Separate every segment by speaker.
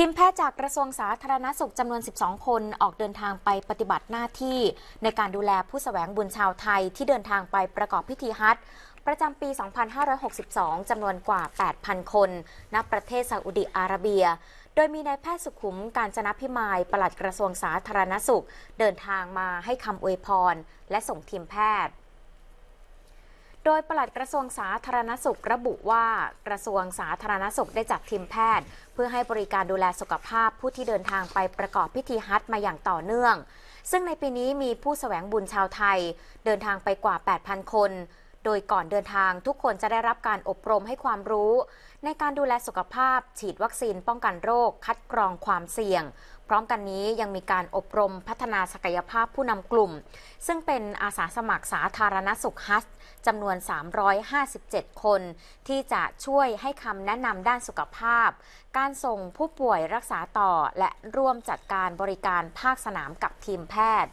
Speaker 1: ทีมแพทย์จากกระทรวงสาธารณสุขจำนวน 12 คนออกเดินทางไปปฏิบัติหน้าที่ ในการดูแลผู้สแสวงบุญชาวไทยที่เดินทางไปประกอบพิธีฮัทประจำปี 2562 จำนวนกว่า 8,000 คนณ ประเทศซาอุดิอาระเบีย โดยมีนายแพทย์สุขุมการจนะพิมาย ปลัดกระทรวงสาธารณสุขเดินทางมาให้คำอวยพรและส่งทีมแพทย์โดยปลัดกระทรวงสาธารณสุขระบุว่า กระทรวงสาธารณสุขได้จัดทีมแพทย์ เพื่อให้บริการดูแลสุขภาพผู้ที่เดินทางไปประกอบพิธีฮัทมาอย่างต่อเนื่อง ซึ่งในปีนี้มีผู้สแสวงบุญชาวไทยเดินทางไปกว่า 8,000 คนโดยก่อนเดินทางทุกคนจะได้รับการอบรมให้ความรู้ ในการดูแลสุขภาพ ฉีดวัคซีนป้องกันโรคคัดกรองความเสี่ยง พร้อมกันนี้ยังมีการอบรมพัฒนาศักยภาพผู้นำกลุ่ม ซึ่งเป็นอาสาสมัครสาธารณสุขฮัสจำนวน 357 คน ที่จะช่วยให้คำแนะนำด้านสุขภาพ การส่งผู้ป่วยรักษาต่อและร่วมจัดการบริการภาคสนามกับทีมแพทย์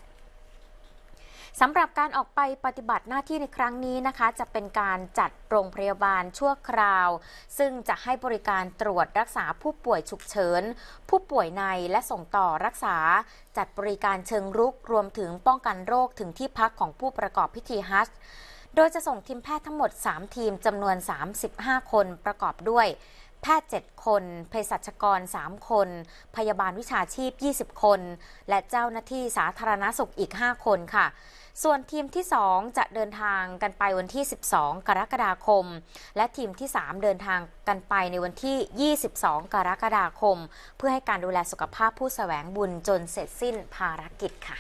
Speaker 1: สำหรับการออกไปปฏิบัติหน้าที่ในครั้งนี้นะคะ จะเป็นการจัดโรงพยาบาลชั่วคราว ซึ่งจะให้บริการตรวจรักษาผู้ป่วยฉุกเฉิน ผู้ป่วยในและส่งต่อรักษา จัดบริการเชิงรุกรวมถึงป้องกันโรคถึงที่พักของผู้ประกอบพิธีฮัทโดยจะส่งทีมแพทย์ทั้งหมด 3 ทีมจำนวน 35 คนประกอบด้วยแพทย์7คน เภสัชกร 3 คน พยาบาลวิชาชีพ 20 คน และเจ้าหน้าที่สาธารณสุขอีก 5 คนค่ะ ส่วนทีมที่ 2 จะเดินทางกันไปวันที่ 12 กรกฎาคม และทีมที่ 3 เดินทางกันไปในวันที่ 22 กรกฎาคม เพื่อให้การดูแลสุขภาพผู้สแสวงบุญจนเสร็จสิ้นภารกิจค่ะ